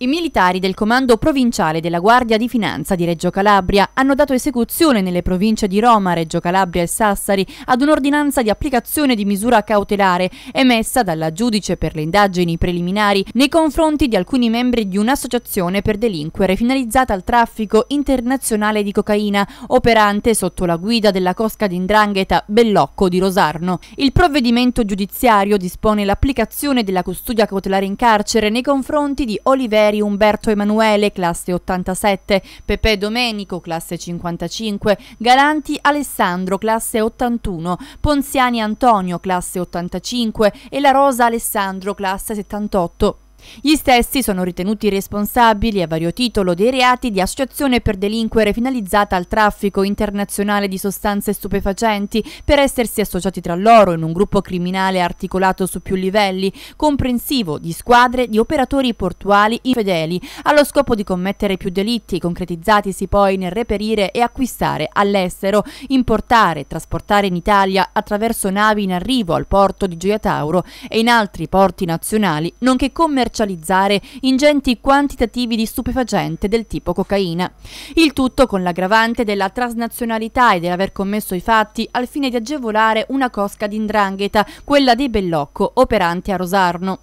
I militari del Comando Provinciale della Guardia di Finanza di Reggio Calabria hanno dato esecuzione nelle province di Roma, Reggio Calabria e Sassari ad un'ordinanza di applicazione di misura cautelare emessa dalla giudice per le indagini preliminari nei confronti di alcuni membri di un'associazione per delinquere finalizzata al traffico internazionale di cocaina operante sotto la guida della cosca d'indrangheta Bellocco di Rosarno. Il provvedimento giudiziario dispone l'applicazione della custodia cautelare in carcere nei confronti di Olivera Guerrieri, Umberto Emanuele, classe 87, Pepe Domenico, classe 55, Galanti Alessandro, classe 81, Ponziani Antonio, classe 85 e La Rosa Alessandro, classe 78. Gli stessi sono ritenuti responsabili a vario titolo dei reati di associazione per delinquere finalizzata al traffico internazionale di sostanze stupefacenti per essersi associati tra loro in un gruppo criminale articolato su più livelli, comprensivo di squadre di operatori portuali infedeli, allo scopo di commettere più delitti, concretizzatisi poi nel reperire e acquistare all'estero, importare, trasportare in Italia attraverso navi in arrivo al porto di Gioia Tauro e in altri porti nazionali, nonché commerciare commercializzare ingenti quantitativi di stupefacente del tipo cocaina. Il tutto con l'aggravante della transnazionalità e dell'aver commesso i fatti al fine di agevolare una cosca di indrangheta, quella di Bellocco, operante a Rosarno.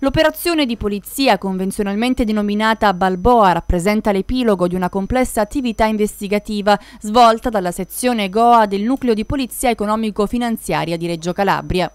L'operazione di polizia, convenzionalmente denominata Balboa, rappresenta l'epilogo di una complessa attività investigativa svolta dalla sezione Goa del Nucleo di Polizia Economico-Finanziaria di Reggio Calabria.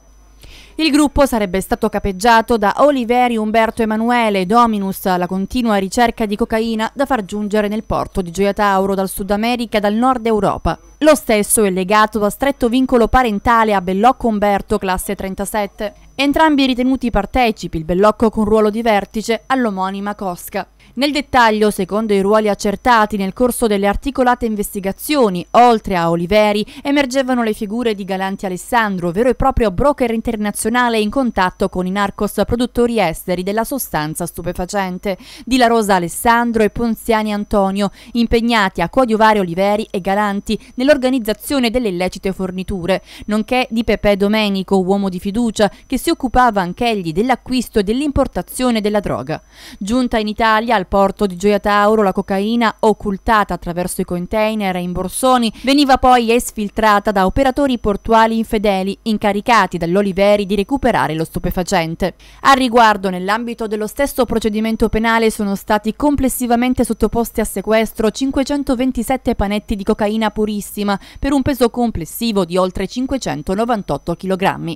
Il gruppo sarebbe stato capeggiato da Oliveri Umberto Emanuele Dominus alla continua ricerca di cocaina da far giungere nel porto di Gioia Tauro dal Sud America e dal Nord Europa. Lo stesso è legato da stretto vincolo parentale a Bellocco Umberto, classe 37. Entrambi ritenuti partecipi, il Bellocco con ruolo di vertice, all'omonima Cosca. Nel dettaglio, secondo i ruoli accertati nel corso delle articolate investigazioni, oltre a Oliveri, emergevano le figure di Galanti Alessandro, vero e proprio broker internazionale in contatto con i narcos produttori esteri della sostanza stupefacente, di La Rosa Alessandro e Ponziani Antonio, impegnati a coadiuvare Oliveri e Galanti nel l'organizzazione delle illecite forniture, nonché di Pepe Domenico, uomo di fiducia, che si occupava anch'egli dell'acquisto e dell'importazione della droga. Giunta in Italia, al porto di Gioia Tauro, la cocaina, occultata attraverso i container e in borsoni, veniva poi esfiltrata da operatori portuali infedeli, incaricati dall'Oliveri di recuperare lo stupefacente. A riguardo, nell'ambito dello stesso procedimento penale sono stati complessivamente sottoposti a sequestro 527 panetti di cocaina purissima massima per un peso complessivo di oltre 598 kg.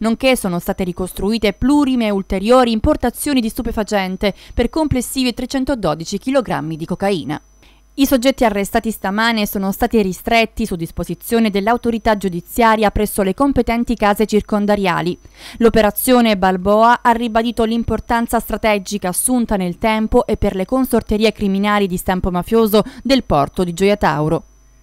Nonché sono state ricostruite plurime e ulteriori importazioni di stupefacente per complessivi 312 kg di cocaina. I soggetti arrestati stamane sono stati ristretti su disposizione dell'autorità giudiziaria presso le competenti case circondariali. L'operazione Balboa ha ribadito l'importanza strategica assunta nel tempo e per le consorterie criminali di stampo mafioso del porto di Gioia Tauro.